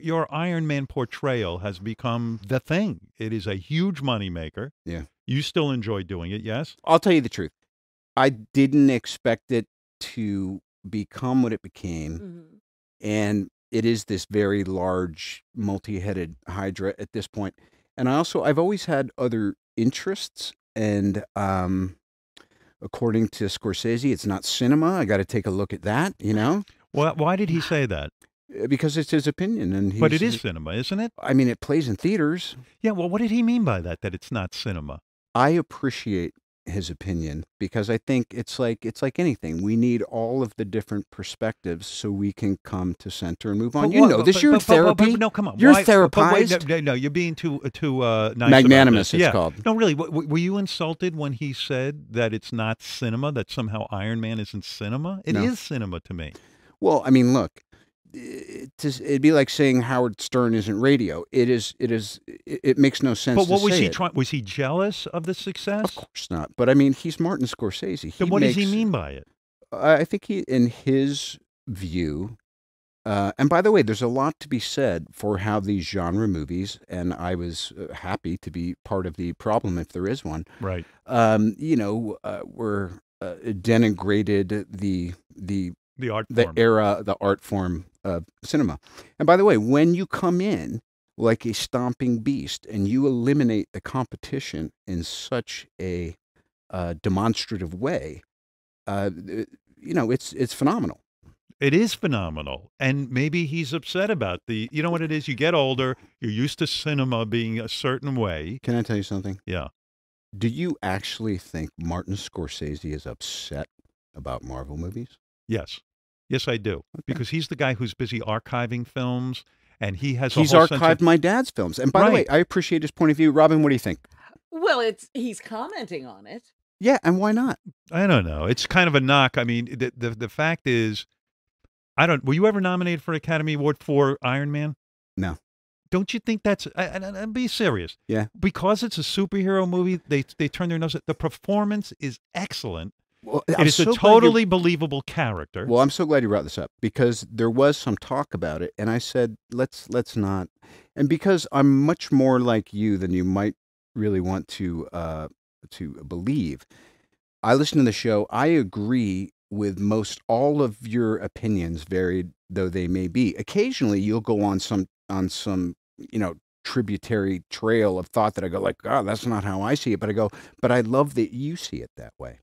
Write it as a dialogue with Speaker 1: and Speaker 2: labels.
Speaker 1: your Iron Man portrayal has become the thing. It is a huge moneymaker. Yeah. You still enjoy doing it, yes? I'll tell you the truth. I didn't expect it
Speaker 2: to become what it became. Mm-hmm. And it is this very large, multi headed Hydra at this point. And I also, I've always had other interests. And um, according to Scorsese, it's not cinema. I got to take a look at that, you know? Well, why did he say that? Uh, because it's his opinion and but it is
Speaker 1: cinema isn't
Speaker 2: it i mean it plays in theaters yeah well what did he mean by that that it's not cinema i appreciate his opinion because i think it's like it's like anything we need all of the different perspectives so we can come to center and move on but, you know but, this you're in therapy no come on you're therapized
Speaker 1: wait, no, no, you're being too uh, too uh, nice magnanimous it's yeah. called no really were you insulted when he said that it's not cinema that somehow iron man isn't cinema It no. is cinema to me
Speaker 2: well i mean look it'd be like saying Howard Stern isn't radio. It is. It is. It makes no sense. But what was he trying?
Speaker 1: Was he jealous of the success? Of course
Speaker 2: not. But I mean, he's Martin Scorsese. He what makes, does he mean by it? I think he, in his view, uh, and by the way, there's a lot to be said for how these genre movies, and I was uh, happy to be part of the problem if there is one. Right. Um, you know, uh, were uh, denigrated the the the art the era the art form of cinema. And by the way, when you come in like a stomping beast and you eliminate the competition
Speaker 1: in such a uh, demonstrative way, uh, you know, it's it's phenomenal. It is phenomenal. And maybe he's upset about the, you know what it is? You get older, you're used to cinema being a certain way. Can I tell you something? Yeah. Do you actually think Martin Scorsese is upset about Marvel movies? Yes. Yes, I do, okay. because he's the guy who's busy archiving films, and he has. He's archived of... my dad's films, and by right. the way,
Speaker 2: I appreciate his point of view. Robin, what do you think? Well, it's he's commenting on it.
Speaker 1: Yeah, and why not? I don't know. It's kind of a knock. I mean, the the, the fact is, I don't. Were you ever nominated for Academy Award for Iron Man? No. Don't you think that's? And, and, and be serious. Yeah. Because it's a superhero movie, they they turn their nose. At, the performance is excellent. Well, so a totally believable character. Well, I'm
Speaker 2: so glad you brought this up because there was some talk about it, and I said let's let's not, and because I'm much more like you than you might really want to uh, to believe. I listen to the show. I agree with most all of your opinions, varied though they may be. Occasionally, you'll go on some on some you know tributary trail of thought that I go like, oh, that's not how I see
Speaker 1: it. But I go, but I love that you see it that way.